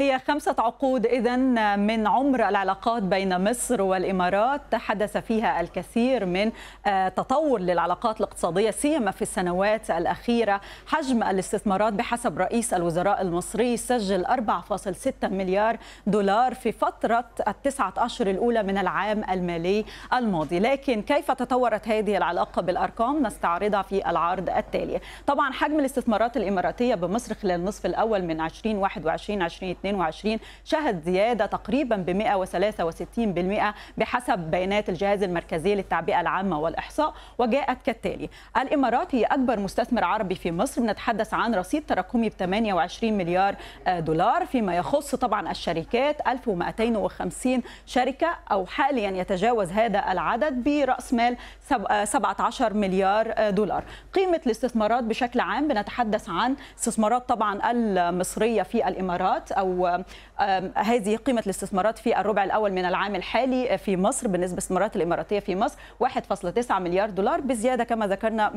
هي خمسة عقود إذا من عمر العلاقات بين مصر والإمارات حدث فيها الكثير من آه، تطور للعلاقات الاقتصادية سيما في السنوات الأخيرة حجم الاستثمارات بحسب رئيس الوزراء المصري سجل 4.6 مليار دولار في فترة التسعة أشهر الأولى من العام المالي الماضي لكن كيف تطورت هذه العلاقة بالأرقام نستعرضها في العرض التالي طبعا حجم الاستثمارات الإماراتية بمصر خلال النصف الأول من 2021 2022 2022 شهد زيادة تقريبا ب 163% بحسب بيانات الجهاز المركزي للتعبئة العامة والإحصاء وجاءت كالتالي الإمارات هي أكبر مستثمر عربي في مصر بنتحدث عن رصيد تراكمي ب 28 مليار آه، دولار فيما يخص طبعا الشركات 1250 شركة أو حاليا يتجاوز هذا العدد برأس مال 17 آه، مليار آه، دولار قيمة الاستثمارات بشكل عام بنتحدث عن استثمارات طبعا المصرية في الإمارات أو او هذه قيمه الاستثمارات في الربع الاول من العام الحالي في مصر بالنسبه للاستثمارات الاماراتيه في مصر 1.9 مليار دولار بزياده كما ذكرنا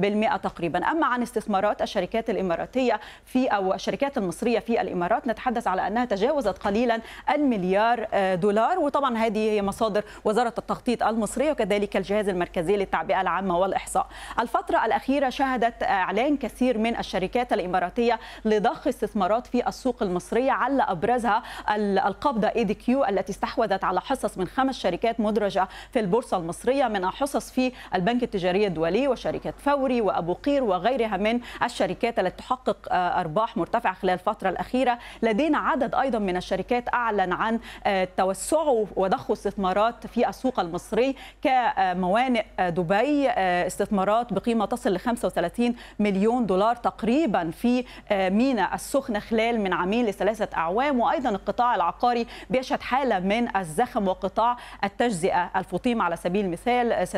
169% تقريبا اما عن استثمارات الشركات الاماراتيه في او الشركات المصريه في الامارات نتحدث على انها تجاوزت قليلا المليار آه، دولار وطبعا هذه هي مصادر وزاره التخطيط المصريه وكذلك الجهاز المركزي للتعبئه العامه والاحصاء الفتره الاخيره شهدت اعلان كثير من الشركات الاماراتيه لضخ استثمارات في السوق المصرية على أبرزها القبضة ايدي كيو التي استحوذت على حصص من خمس شركات مدرجة في البورصة المصرية منها حصص في البنك التجاري الدولي وشركة فوري وأبو قير وغيرها من الشركات التي تحقق آه، أرباح مرتفعة خلال الفترة الأخيرة لدينا عدد أيضا من الشركات أعلن عن آه، توسعه وضخ استثمارات في السوق المصري كموانئ آه، دبي استثمارات بقيمة تصل ل 35 مليون دولار تقريبا في ميناء السخنة خلال من من عميل لثلاثة أعوام وأيضا القطاع العقاري بيشهد حالة من الزخم وقطاع التجزئة الفطيم على سبيل المثال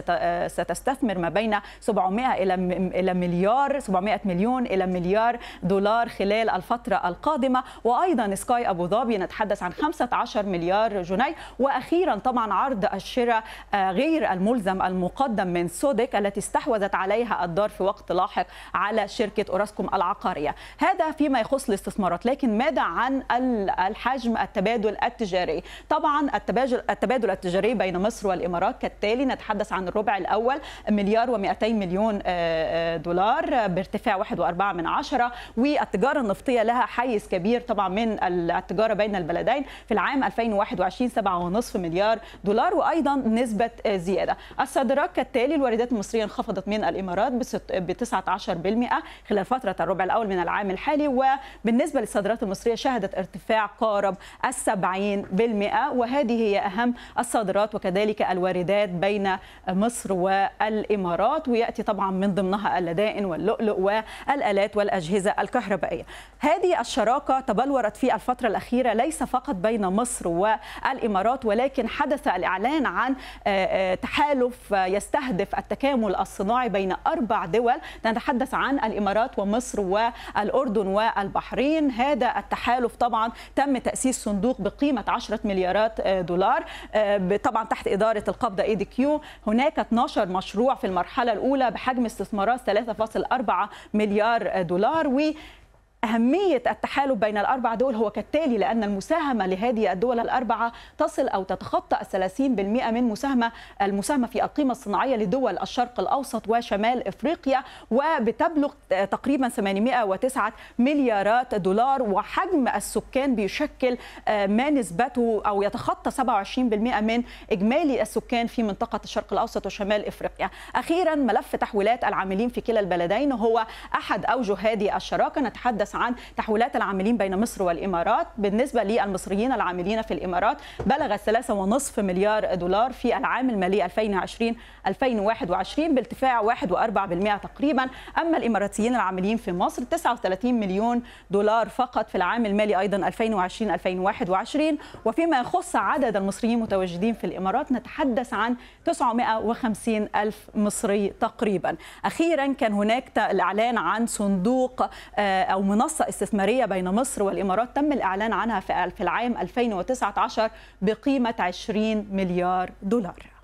ستستثمر ما بين 700 إلى إلى مليار 700 مليون إلى مليار دولار خلال الفترة القادمة وأيضا سكاي أبو ظبي نتحدث عن 15 مليار جنيه وأخيرا طبعا عرض الشراء آه، غير الملزم المقدم من سودك التي استحوذت عليها الدار في وقت لاحق على شركة أوراسكوم العقارية هذا فيما يخص الاستثمارات لكن ماذا عن الحجم التبادل التجاري طبعا التبادل التبادل التجاري بين مصر والامارات كالتالي نتحدث عن الربع الاول مليار و200 مليون آه، آه، دولار بارتفاع 1.4 من عشرة والتجاره النفطيه لها حيز كبير طبعا من التجاره بين البلدين في العام 2021 7.5 مليار دولار وايضا نسبه آه، زياده الصادرات كالتالي الواردات المصريه انخفضت من الامارات ب 19% خلال فتره الربع الاول من العام الحالي وبالنسبه للصادرات الصادرات المصرية شهدت ارتفاع قارب السبعين بالمئة وهذه هي أهم الصادرات وكذلك الواردات بين مصر والإمارات ويأتي طبعا من ضمنها اللدائن واللؤلؤ والآلات والأجهزة الكهربائية هذه الشراكة تبلورت في الفترة الأخيرة ليس فقط بين مصر والإمارات ولكن حدث الإعلان عن آه، آه، تحالف يستهدف التكامل الصناعي بين أربع دول نتحدث عن الإمارات ومصر والأردن والبحرين هذا التحالف طبعا تم تأسيس صندوق بقيمة 10 مليارات آه، دولار آه، طبعا تحت إدارة القبضة اي دي كيو هناك 12 مشروع في المرحلة الأولى بحجم استثمارات 3.4 مليار دولار و أهمية التحالف بين الأربع دول هو كالتالي لأن المساهمة لهذه الدول الأربعة تصل أو تتخطى الثلاثين بالمئة من مساهمة المساهمة في القيمة الصناعية لدول الشرق الأوسط وشمال إفريقيا وبتبلغ تقريبا 809 مليارات دولار وحجم السكان بيشكل آه، ما نسبته أو يتخطى 27% من إجمالي السكان في منطقة الشرق الأوسط وشمال إفريقيا أخيرا ملف تحويلات العاملين في كلا البلدين هو أحد أوجه هذه الشراكة نتحدث نتحدث عن تحويلات العاملين بين مصر والإمارات بالنسبة للمصريين العاملين في الإمارات بلغ 3.5 مليار دولار في العام المالي 2020-2021 بارتفاع 1.4% تقريبا أما الإماراتيين العاملين في مصر 39 مليون دولار فقط في العام المالي أيضا 2020-2021 وفيما يخص عدد المصريين المتواجدين في الإمارات نتحدث عن 950 ألف مصري تقريبا أخيرا كان هناك الإعلان عن صندوق آه، أو منصة منصة استثمارية بين مصر والإمارات تم الإعلان عنها في العام 2019 بقيمة 20 مليار دولار